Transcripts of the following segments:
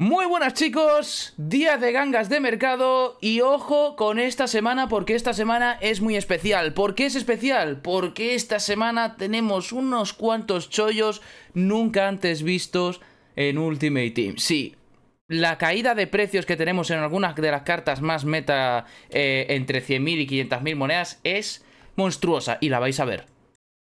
Muy buenas chicos, día de gangas de mercado y ojo con esta semana porque esta semana es muy especial. ¿Por qué es especial? Porque esta semana tenemos unos cuantos chollos nunca antes vistos en Ultimate Team. Sí, la caída de precios que tenemos en algunas de las cartas más meta eh, entre 100.000 y 500.000 monedas es monstruosa y la vais a ver.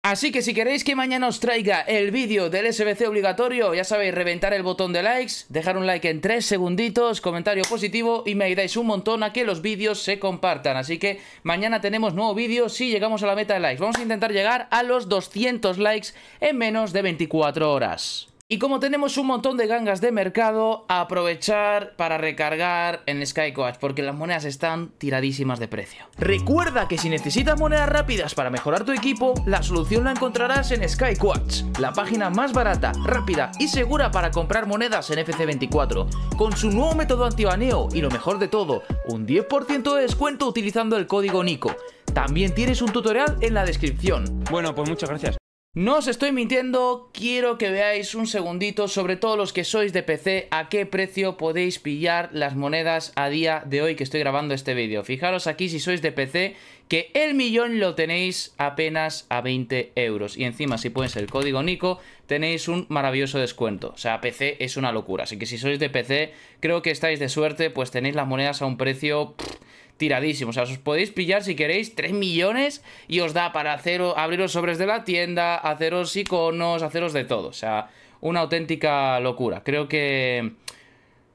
Así que si queréis que mañana os traiga el vídeo del SBC obligatorio, ya sabéis, reventar el botón de likes, dejar un like en 3 segunditos, comentario positivo y me ayudáis un montón a que los vídeos se compartan. Así que mañana tenemos nuevo vídeo si llegamos a la meta de likes. Vamos a intentar llegar a los 200 likes en menos de 24 horas. Y como tenemos un montón de gangas de mercado, aprovechar para recargar en Skycoach, porque las monedas están tiradísimas de precio. Recuerda que si necesitas monedas rápidas para mejorar tu equipo, la solución la encontrarás en Skycoach, la página más barata, rápida y segura para comprar monedas en FC24, con su nuevo método antibaneo y lo mejor de todo, un 10% de descuento utilizando el código NICO. También tienes un tutorial en la descripción. Bueno, pues muchas gracias. No os estoy mintiendo, quiero que veáis un segundito, sobre todo los que sois de PC, a qué precio podéis pillar las monedas a día de hoy que estoy grabando este vídeo. Fijaros aquí si sois de PC, que el millón lo tenéis apenas a 20 euros. Y encima, si pones el código Nico, tenéis un maravilloso descuento. O sea, PC es una locura. Así que si sois de PC, creo que estáis de suerte, pues tenéis las monedas a un precio tiradísimo. O sea, os podéis pillar si queréis 3 millones y os da para hacer, abriros sobres de la tienda, haceros iconos, haceros de todo. O sea, una auténtica locura. Creo que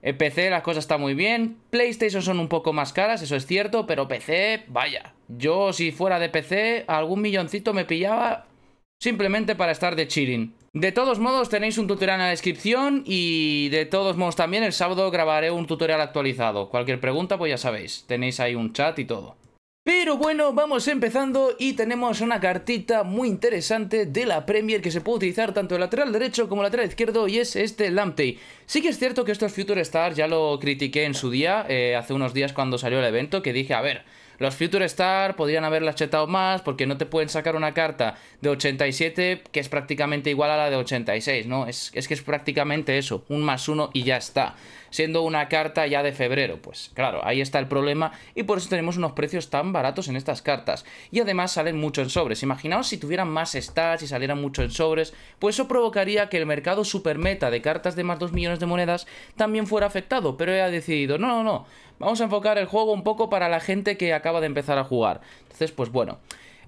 en PC las cosas están muy bien. PlayStation son un poco más caras, eso es cierto, pero PC, vaya. Yo si fuera de PC, algún milloncito me pillaba simplemente para estar de chilling. De todos modos tenéis un tutorial en la descripción y de todos modos también el sábado grabaré un tutorial actualizado. Cualquier pregunta pues ya sabéis, tenéis ahí un chat y todo. Pero bueno, vamos empezando y tenemos una cartita muy interesante de la Premier que se puede utilizar tanto el lateral derecho como el lateral izquierdo y es este Lamptey. Sí que es cierto que estos Future Stars, ya lo critiqué en su día, eh, hace unos días cuando salió el evento, que dije, a ver, los Future Star podrían haberla chetado más porque no te pueden sacar una carta de 87 que es prácticamente igual a la de 86, ¿no? Es, que es prácticamente eso, un más uno y ya está. Siendo una carta ya de febrero, pues claro, ahí está el problema y por eso tenemos unos precios tan baratos en estas cartas. Y además salen mucho en sobres. Imaginaos si tuvieran más stats y salieran mucho en sobres, pues eso provocaría que el mercado super meta de cartas de más 2 millones de monedas también fuera afectado, pero he decidido, no, no, no, Vamos a enfocar el juego un poco para la gente que acaba de empezar a jugar. Entonces, pues bueno.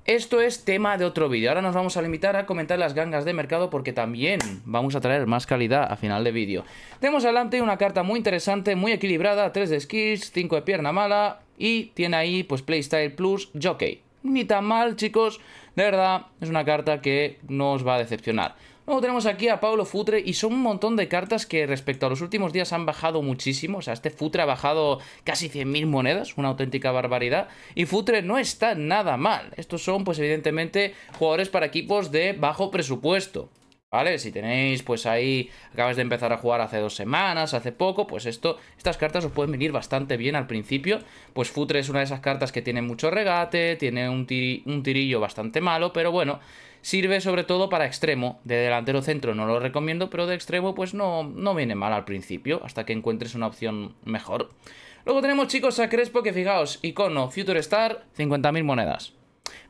Esto es tema de otro vídeo. Ahora nos vamos a limitar a comentar las gangas de mercado porque también vamos a traer más calidad a final de vídeo. Tenemos adelante una carta muy interesante, muy equilibrada, 3 de skills, 5 de pierna mala y tiene ahí pues Playstyle Plus Jockey. Ni tan mal chicos, de verdad es una carta que no os va a decepcionar. Luego tenemos aquí a Pablo Futre y son un montón de cartas que respecto a los últimos días han bajado muchísimo. O sea, este Futre ha bajado casi 100.000 monedas, una auténtica barbaridad. Y Futre no está nada mal. Estos son, pues evidentemente, jugadores para equipos de bajo presupuesto. ¿Vale? Si tenéis, pues ahí, acabas de empezar a jugar hace dos semanas, hace poco, pues esto, estas cartas os pueden venir bastante bien al principio. Pues Futre es una de esas cartas que tiene mucho regate, tiene un, un tirillo bastante malo, pero bueno, Sirve sobre todo para extremo, de delantero centro no lo recomiendo, pero de extremo pues no, no viene mal al principio, hasta que encuentres una opción mejor. Luego tenemos chicos a Crespo que fijaos, icono, Future Star, 50.000 monedas.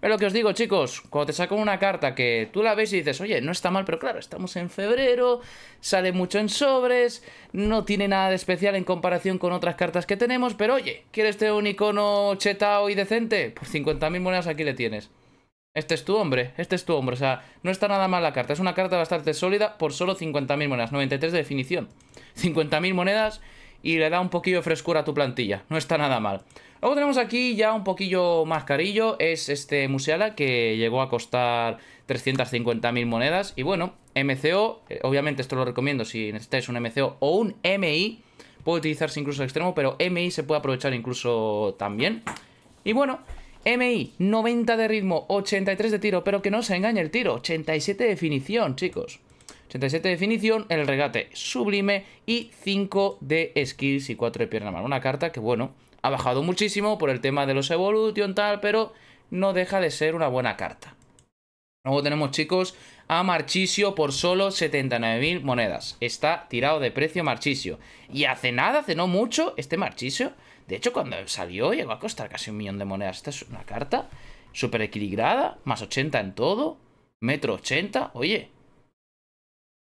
Pero lo que os digo, chicos, cuando te saco una carta que tú la ves y dices, oye, no está mal, pero claro, estamos en febrero, sale mucho en sobres, no tiene nada de especial en comparación con otras cartas que tenemos, pero oye, ¿quieres tener un icono chetao y decente? Pues 50.000 monedas aquí le tienes. Este es tu hombre, este es tu hombre. O sea, no está nada mal la carta. Es una carta bastante sólida por solo 50.000 monedas. 93 de definición. 50.000 monedas y le da un poquillo de frescura a tu plantilla. No está nada mal. Luego tenemos aquí ya un poquillo más carillo. Es este Museala que llegó a costar 350.000 monedas. Y bueno, MCO. Eh, obviamente esto lo recomiendo si necesitáis un MCO o un MI. Puede utilizarse incluso extremo, pero MI se puede aprovechar incluso también. Y bueno... MI, 90 de ritmo, 83 de tiro, pero que no se engañe el tiro, 87 de definición, chicos. 87 de definición, el regate sublime y 5 de skills y 4 de pierna mano. Una carta que, bueno, ha bajado muchísimo por el tema de los Evolution tal, pero no deja de ser una buena carta. Luego tenemos, chicos, a Marchisio por solo 79.000 monedas. Está tirado de precio Marchisio. Y hace nada, hace no mucho, este Marchisio de hecho, cuando salió llegó a costar casi un millón de monedas. Esta es una carta súper equilibrada, más 80 en todo, metro 80, oye.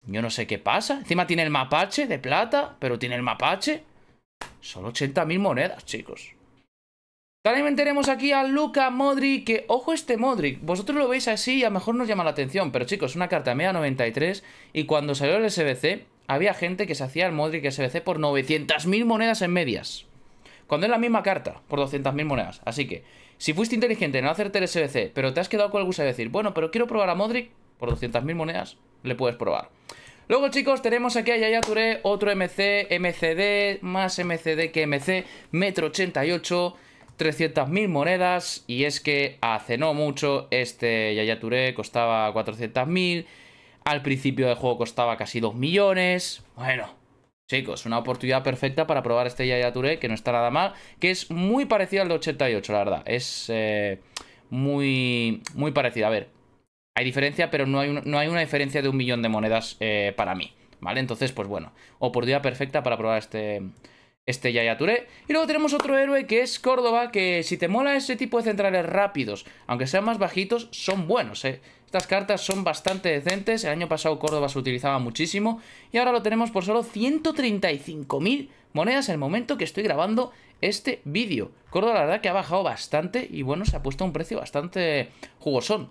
Yo no sé qué pasa. Encima tiene el mapache de plata, pero tiene el mapache. Solo 80.000 monedas, chicos. También tenemos aquí a Luca Modric, que ojo este Modric, vosotros lo veis así y a lo mejor nos llama la atención, pero chicos, una carta media 93 y cuando salió el SBC había gente que se hacía el Modric SBC por 900.000 monedas en medias. Cuando es la misma carta por 200.000 monedas. Así que, si fuiste inteligente en no hacerte el SBC, pero te has quedado con el gusto de decir, bueno, pero quiero probar a Modric, por 200.000 monedas le puedes probar. Luego, chicos, tenemos aquí a Yaya Touré, otro MC, MCD, más MCD que MC, metro 88, 300.000 monedas. Y es que hace no mucho este Yaya Touré costaba 400.000. Al principio del juego costaba casi 2 millones. Bueno, Chicos, una oportunidad perfecta para probar este Yaya Touré, que no está nada mal, que es muy parecido al de 88, la verdad. Es eh, muy, muy parecido. A ver, hay diferencia, pero no hay, no hay una diferencia de un millón de monedas eh, para mí, ¿vale? Entonces, pues bueno, oportunidad perfecta para probar este, este Yaya Touré. Y luego tenemos otro héroe que es Córdoba, que si te mola ese tipo de centrales rápidos, aunque sean más bajitos, son buenos, ¿eh? Estas cartas son bastante decentes. El año pasado Córdoba se utilizaba muchísimo. Y ahora lo tenemos por solo 135.000 monedas en el momento que estoy grabando este vídeo. Córdoba la verdad que ha bajado bastante y bueno, se ha puesto a un precio bastante jugosón.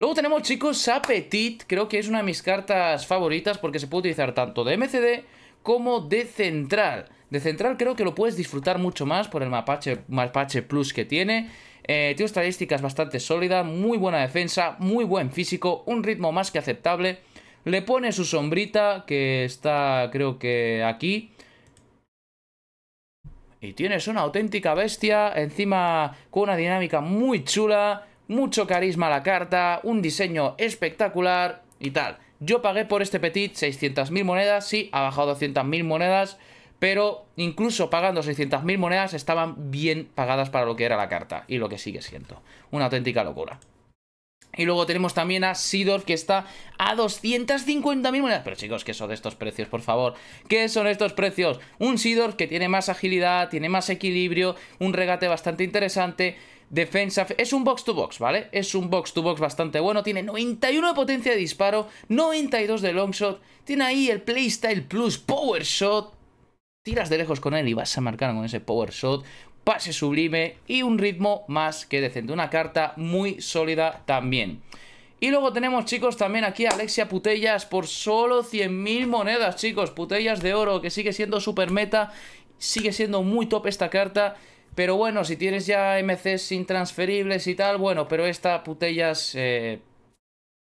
Luego tenemos chicos Appetit. creo que es una de mis cartas favoritas porque se puede utilizar tanto de MCD como de central. De central creo que lo puedes disfrutar mucho más por el mapache, mapache plus que tiene eh, tiene estadísticas bastante sólidas, muy buena defensa, muy buen físico, un ritmo más que aceptable. Le pone su sombrita, que está creo que aquí. Y tienes una auténtica bestia, encima con una dinámica muy chula, mucho carisma a la carta, un diseño espectacular y tal. Yo pagué por este petit 600.000 monedas, sí, ha bajado 200.000 monedas, pero incluso pagando 600.000 monedas estaban bien pagadas para lo que era la carta y lo que sigue siendo. Una auténtica locura. Y luego tenemos también a Sidor que está a 250.000 monedas. Pero chicos, ¿qué son estos precios, por favor? ¿Qué son estos precios? Un Sidor que tiene más agilidad, tiene más equilibrio, un regate bastante interesante defensa. Es un box to box, ¿vale? Es un box to box bastante bueno. Tiene 91 de potencia de disparo, 92 de long shot. Tiene ahí el playstyle plus power shot tiras de lejos con él y vas a marcar con ese power shot, pase sublime y un ritmo más que decente. Una carta muy sólida también. Y luego tenemos, chicos, también aquí a Alexia Putellas por solo 100.000 monedas, chicos. Putellas de oro, que sigue siendo super meta, sigue siendo muy top esta carta. Pero bueno, si tienes ya MCs intransferibles y tal, bueno, pero esta Putellas eh,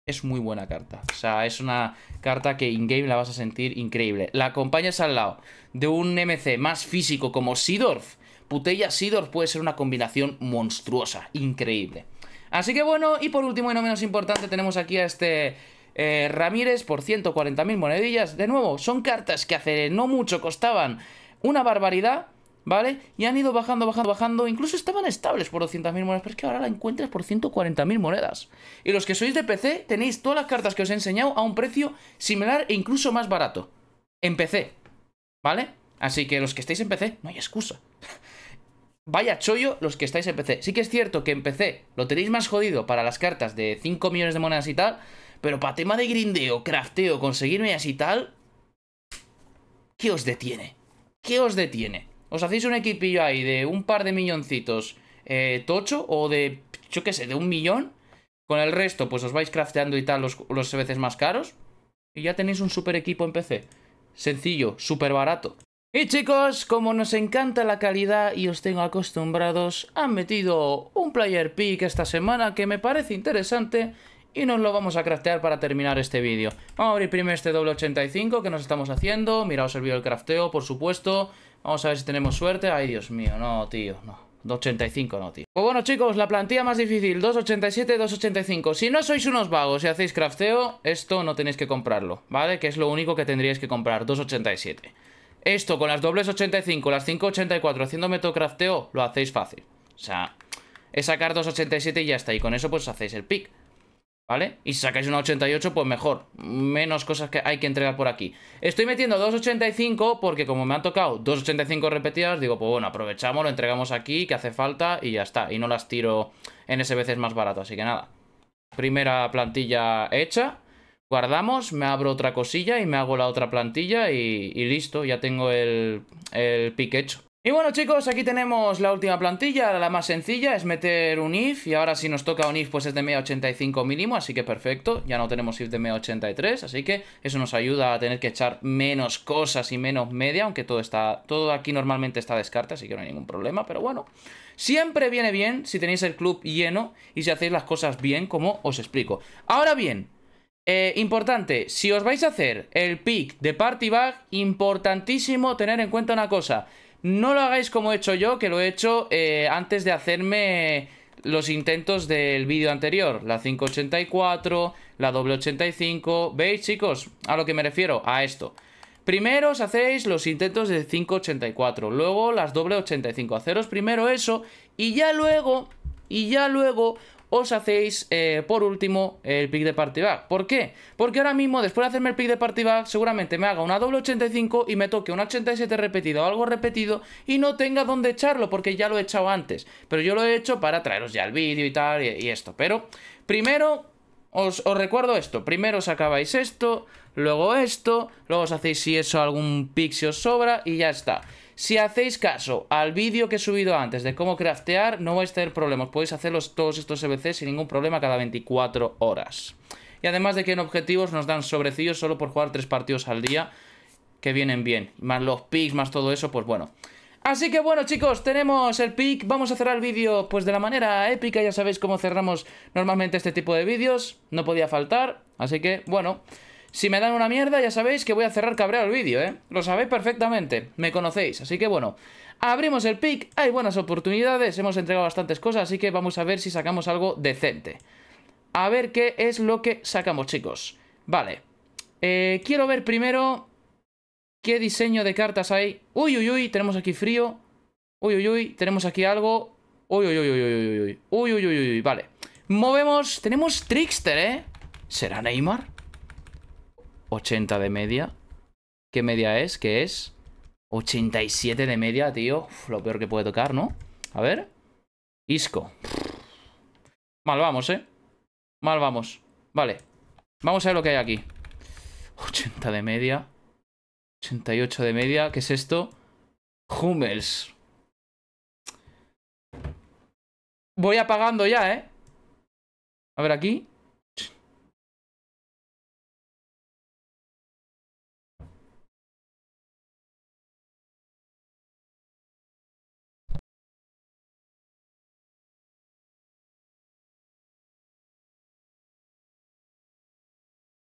es muy buena carta. O sea, es una carta que in-game la vas a sentir increíble. La acompañas al lado de un MC más físico como Sidorf. Putella Sidorf puede ser una combinación monstruosa, increíble. Así que bueno, y por último y no menos importante, tenemos aquí a este eh, Ramírez por 140.000 monedillas. De nuevo, son cartas que hace no mucho costaban una barbaridad ¿vale? Y han ido bajando, bajando, bajando. Incluso estaban estables por 200.000 monedas, pero es que ahora la encuentras por 140.000 monedas. Y los que sois de PC tenéis todas las cartas que os he enseñado a un precio similar e incluso más barato. En PC, ¿vale? Así que los que estáis en PC, no hay excusa. Vaya chollo los que estáis en PC. Sí que es cierto que en PC lo tenéis más jodido para las cartas de 5 millones de monedas y tal, pero para tema de grindeo, crafteo, conseguir medias y tal... ¿Qué os detiene? ¿Qué os detiene? Os hacéis un equipillo ahí de un par de milloncitos eh, tocho o de, yo qué sé, de un millón. Con el resto, pues os vais crafteando y tal los, los veces más caros. Y ya tenéis un super equipo en PC. Sencillo, súper barato. Y chicos, como nos encanta la calidad y os tengo acostumbrados, han metido un player pick esta semana que me parece interesante y nos lo vamos a craftear para terminar este vídeo. Vamos a abrir primero este doble 85 que nos estamos haciendo. Miraos el vídeo el crafteo, por supuesto. Vamos a ver si tenemos suerte. Ay, Dios mío, no, tío, no. 2.85 no, tío. Pues bueno, chicos, la plantilla más difícil, 2.87, 2.85. Si no sois unos vagos y hacéis crafteo, esto no tenéis que comprarlo, ¿vale? Que es lo único que tendríais que comprar, 2.87. Esto, con las dobles 85, las 5.84, haciendo método crafteo, lo hacéis fácil. O sea, es sacar 2.87 y ya está. Y con eso, pues, hacéis el pick. ¿Vale? Y si sacáis una 88, pues mejor. Menos cosas que hay que entregar por aquí. Estoy metiendo 2.85 porque como me han tocado 2.85 repetidas, digo, pues bueno, aprovechamos, lo entregamos aquí, que hace falta y ya está. Y no las tiro en ese veces más barato, así que nada. Primera plantilla hecha. Guardamos, me abro otra cosilla y me hago la otra plantilla y, listo, ya tengo el, el pick hecho. Y bueno chicos, aquí tenemos la última plantilla, la más sencilla, es meter un if y ahora si nos toca un if pues es de media 85 mínimo, así que perfecto, ya no tenemos if de media 83, así que eso nos ayuda a tener que echar menos cosas y menos media, aunque todo está todo aquí normalmente está descarte, así que no hay ningún problema, pero bueno, siempre viene bien si tenéis el club lleno y si hacéis las cosas bien como os explico. Ahora bien, eh, importante, si os vais a hacer el pick de party bag, importantísimo tener en cuenta una cosa, no lo hagáis como he hecho yo, que lo he hecho eh, antes de hacerme los intentos del vídeo anterior. La 584, la doble 85... ¿Veis, chicos? A lo que me refiero, a esto. Primero os hacéis los intentos de 584, luego las doble 85. Haceros primero eso y ya luego, y ya luego os hacéis eh, por último el pick de party ¿Por qué? Porque ahora mismo, después de hacerme el pick de party seguramente me haga una doble 85 y me toque un 87 repetido o algo repetido y no tenga dónde echarlo porque ya lo he echado antes. Pero yo lo he hecho para traeros ya el vídeo y tal y, esto. Pero primero os, recuerdo esto, primero os acabáis esto, luego esto, luego os hacéis si eso algún si os sobra y ya está. Si hacéis caso al vídeo que he subido antes de cómo craftear, no vais a tener problemas. Podéis hacerlos todos estos EBC sin ningún problema cada 24 horas. Y además de que en objetivos nos dan sobrecillos solo por jugar 3 partidos al día, que vienen bien. Más los picks, más todo eso, pues bueno. Así que bueno chicos, tenemos el pick, vamos a cerrar el vídeo pues de la manera épica, ya sabéis cómo cerramos normalmente este tipo de vídeos, no podía faltar, así que bueno... Si me dan una mierda, ya sabéis que voy a cerrar cabreado el vídeo, ¿eh? Lo sabéis perfectamente, me conocéis. Así que bueno, abrimos el pick, hay buenas oportunidades, hemos entregado bastantes cosas, así que vamos a ver si sacamos algo decente. A ver qué es lo que sacamos, chicos. Vale. quiero ver primero qué diseño de cartas hay. Uy, uy, uy, tenemos aquí frío. Uy, uy, uy, tenemos aquí algo. Uy, uy, uy, uy, uy, uy, uy, uy, uy, uy, uy, vale. Movemos, tenemos Trickster, ¿eh? ¿Será Neymar? 80 de media. ¿Qué media es? ¿Qué es? 87 de media, tío. lo peor que puede tocar, ¿no? A ver. Isco. Mal vamos, ¿eh? Mal vamos. Vale. Vamos a ver lo que hay aquí. 80 de media. 88 de media. ¿Qué es esto? Hummels. Voy apagando ya, ¿eh? A ver aquí.